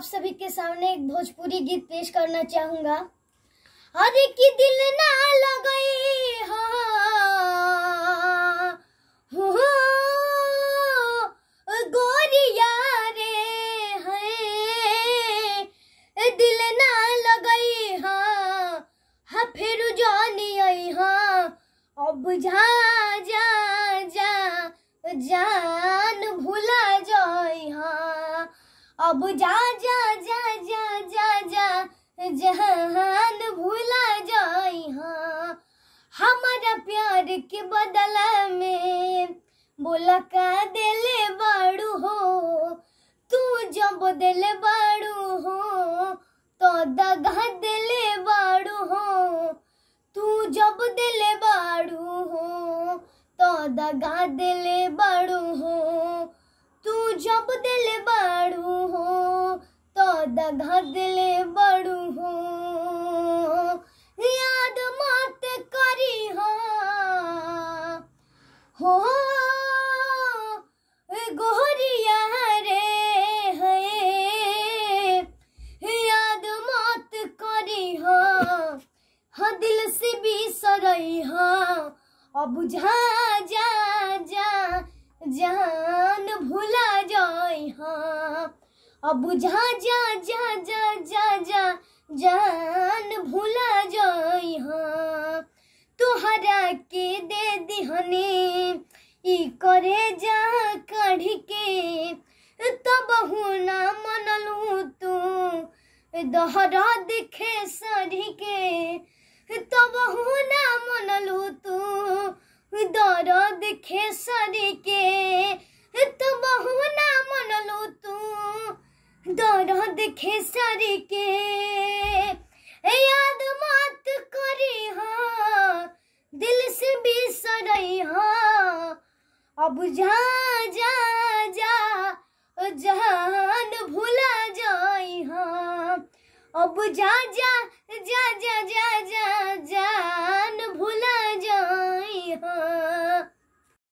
आप सभी के सामने एक भोजपुरी गीत पेश करना चाहूंगा अरे की दिल ना लगाई हा फिर जानी जा जा जा जा अब जा जा जा जा जा जा जहान भूला जाई हाँ हमारा प्यार के बदला में बोला का दिले बाड़ू हो तू जब दिले बाड़ू हो तो दगा दिले बाड़ू हो तू जब दिले बाड़ू हो तो दगा दिले बाड़ू हो तू जब दिले बाड़ू ज्यादा घदले बड़ू याद मत करी हो रे है याद मत करी हाँ, दिल से भी सरई हा बुझा जा जा अब जा जा जा जा जा जा जान भूला जा हाँ तुहरा के दे दिहने ई करे जा कढ़ के तब ना मनलू तू दोहरा दिखे सढ़ के तब ना मनलू तू दिखे खेसर के करो दिखे सारी के याद मत करी हाँ दिल से भी सरई हाँ अब जा जा जा जान भुला जाई हाँ अब जा जा जा जा जा जा